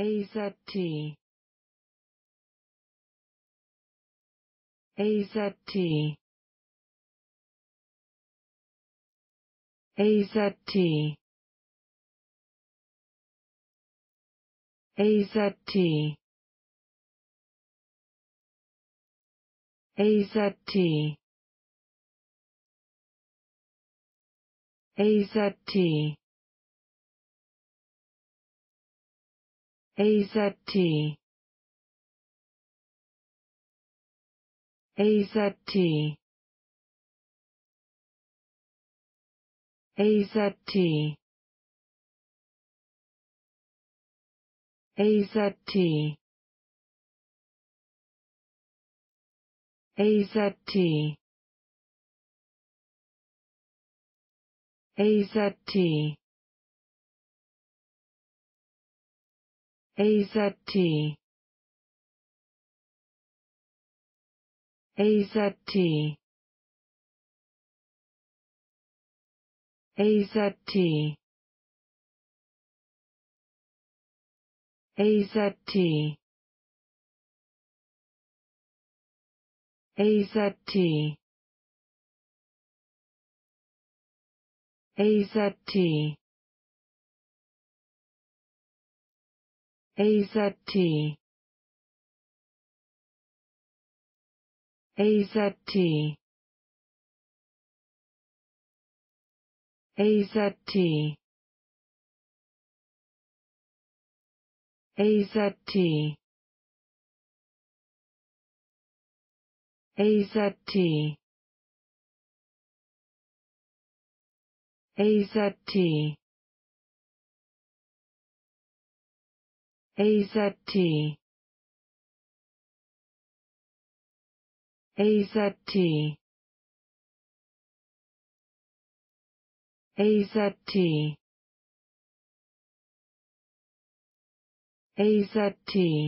AZT AZT AZT AZT AZT AZT AZT AZT AZT AZT AZT AZT AZT AZT AZT AZT AZT AZT AZT AZT AZT AZT AZT AZT AZT AZT AZT AZT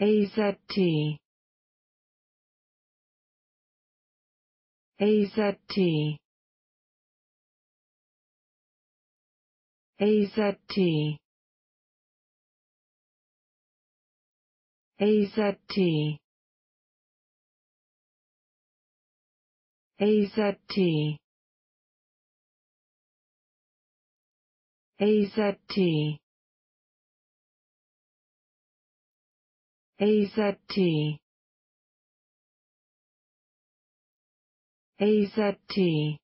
AZT AZT AZT AZT AZT AZT AZT AZT